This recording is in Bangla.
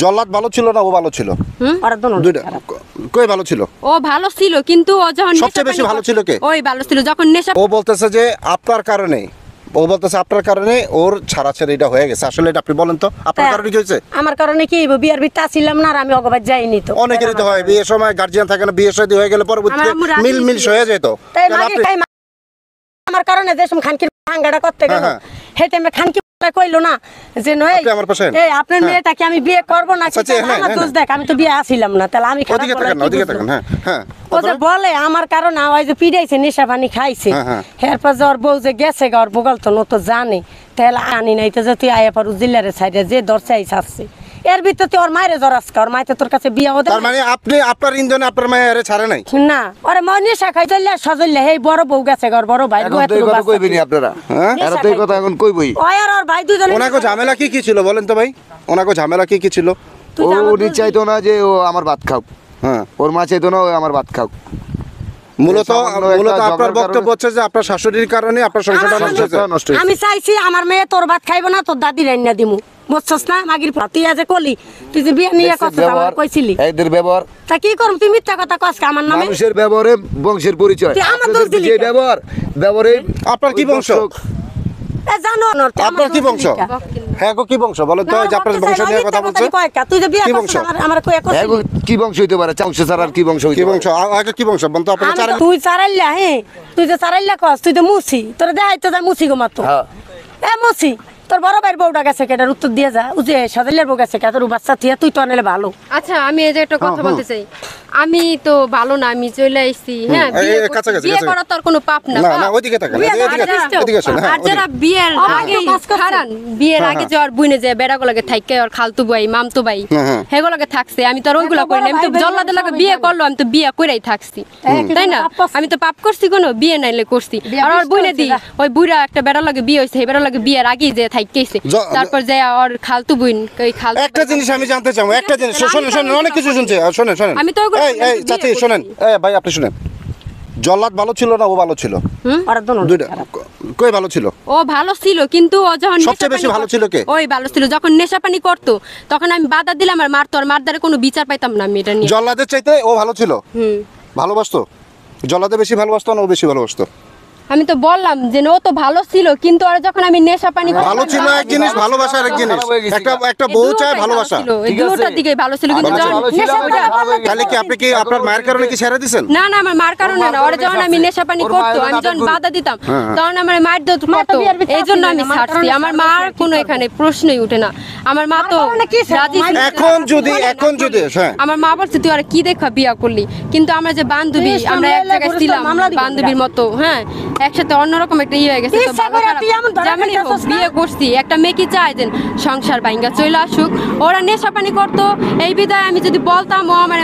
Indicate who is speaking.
Speaker 1: জল্লাদ ভালো ছিল না ও ভালো ছিল ভালো ছিল
Speaker 2: ও ভালো ছিল কিন্তু ও যখন সবচেয়ে বেশি ভালো ছিল কে ওই ভালো ছিল যখন নেশা ও
Speaker 1: বলতেছে যে আপনার কারণে ও বলতেছে আপনার কারণে ওর ছাড়া ছেড়ে এটা হয়ে গেছে আসলে এটা আপনি বলেন তো আপনার হ্যাঁ। কারণে কি হয়েছে
Speaker 2: আমার কারণে
Speaker 3: কি হইব বিয়ার বিতা ছিলাম না আর আমি অগবাদ যাইনি তো অনেকেরই তো হয়
Speaker 1: বিয়ের সময় গার্জিয়ান থাকে না বিয়ে সাথে হয়ে গেলে পরবর্তীতে মিল মিল হয়ে যেত
Speaker 3: আমার কারণে যে সময় খানকির ভাঙ্গাটা করতে গেল হ্যাঁ, হ্যাঁ। সেই আমি খানকি কইলো না যে নয় আমার পাশে এই আপনার হ্যাঁ। মেয়েটাকে আমি বিয়ে করব না আচ্ছা, আচ্ছা, দোষ দেখ আমি তো বিয়ে আসিলাম না তাহলে আমি ওদিকে ওদিকে হ্যাঁ হ্যাঁ ও যে বলে আমার কারণে ওই যে পিড়াইছে নেশা পানি খাইছে এরপর যে ওর বউ যে গেছে গা ওর তো নো তো জানে তাহলে আনি নাই তো যে তুই আয়া পারু জিল্লারে সাইডে যে দরছে আসছে এর ভিতরে ওর মায়ের জ্বর আসছে ওর মায়ের তোর কাছে বিয়া হতে তার মানে
Speaker 1: আপনি আপনার ইন্ধনে আপনার মায়ের ছাড়ে নাই
Speaker 3: না ওরে মনে শাখাই দইলা সজইলা এই বড় বউ গেছে ঘর বড় ভাই গো এত কথা কইবি নি
Speaker 1: আপনারা হ্যাঁ আর তুই কথা এখন কইবই ওই
Speaker 3: আর ওর ভাই দুজন ওনাকে
Speaker 1: ঝামেলা কি কি ছিল বলেন তো ভাই ওনাকে ঝামেলা কি কি ছিল ও উনি চাইতো না যে ও আমার ভাত খাও হ্যাঁ ওর মা চাইতো না ও আমার ভাত খাও আমি
Speaker 3: চাইছি আমার মেয়ে তোর ভাত খাইবো না তোর দাদি রান্না দিমু বুঝছস না মাগির তুই আজ কলি তুই যে বিয়ে নিয়ে কথা আমার কি করব তুই মিথ্যা কথা কস আমার নামে মানুষের
Speaker 1: ব্যবহারে বংশের পরিচয় তুই আমার দোষ দিলি ব্যবহার আপনার কি বংশ হ্যাঁ, হ্যাঁ, তুই
Speaker 3: চারাইলা তুই তোর হ্যাঁ। এ তোর বড় ভাইয়ের বউটা গেছে কেটার উত্তর দিয়ে যা উজে সদাইলের বউ গেছে কেটার বাচ্চা থিয়া তুই তো আনলে ভালো
Speaker 2: আচ্ছা আমি এই যে একটা কথা বলতে চাই আমি তো ভালো না আমি চলে আইছি হ্যাঁ বিয়ের হ্যাঁ, হ্যাঁ। আগে আর হ্যাঁ, যায় বেড়া আর খালতু মামতু থাকছে আমি তো আর করি আমি তো বিয়ে করলো আমি তো থাকছি তাই না আমি তো পাপ করছি কোনো বিয়ে নাইলে করছি আর বুনে দি ওই বুড়া একটা বেড়া লাগে বিয়ে হয়েছে বেড়া লাগে বিয়ের আগে যে থাকছে তারপর যে আর খালতু বুইন খালতু একটা
Speaker 1: জিনিস আমি জানতে চাই একটা জিনিস শুনুন শুনুন অনেক কিছু শুনছি শুনুন শুনুন আমি তো আপনি শুনেন জল্লাদ ভালো ছিল না
Speaker 2: ও ভালো ছিল কিন্তু যখন সবচেয়ে বেশি ভালো ছিল কে ওই ভালো ছিল যখন নেশা পানি করতো তখন আমি বাধা দিলাম আর মারতো আর মারদারে কোনো বিচার পাইতাম না জল্লাদের
Speaker 1: চাইতে ও ভালো ছিল ভালোবাসতো জল্লাদে বেশি ভালোবাসতো না ও বেশি ভালোবাসতো
Speaker 2: আমি তো বললাম যে ও তো ভালো ছিল কিন্তু আর যখন আমি নেশা পানি ভালো ছিল এক জিনিস ভালোবাসা আরেক জিনিস
Speaker 1: একটা একটা বউ চায় ভালোবাসা দুটোর দিকেই ভালো ছিল কিন্তু যখন নেশা তাহলে কি আপনি কি আপনার মায়ের কারণে কি ছেড়ে দিবেন না না
Speaker 2: আমার মার কারণে না আর যখন আমি নেশা পানি করতো আমি যখন বাধা দিতাম হ্যাঁ। তখন আমার মায়ের দত মত এই জন্য আমি ছাড়ছি আমার মার কোনো এখানে প্রশ্নই উঠে না আমার মা তো এখন
Speaker 1: যদি এখন যদি হ্যাঁ।
Speaker 2: আমার মা বলছে তুই আর কি দেখা বিয়া করলি কিন্তু আমরা যে বান্ধবী আমরা এক জায়গায় ছিলাম বান্ধবীর মতো হ্যাঁ একসাথে অন্যরকম একটা ইয়ে হয়ে গেছে যেমনই বিয়ে করছি একটা মেয়ে কি চায় যে সংসার বাইঙ্গা চলে আসুক ওরা নেশা পানি করতো এই বিদায় আমি যদি বলতাম ও আমার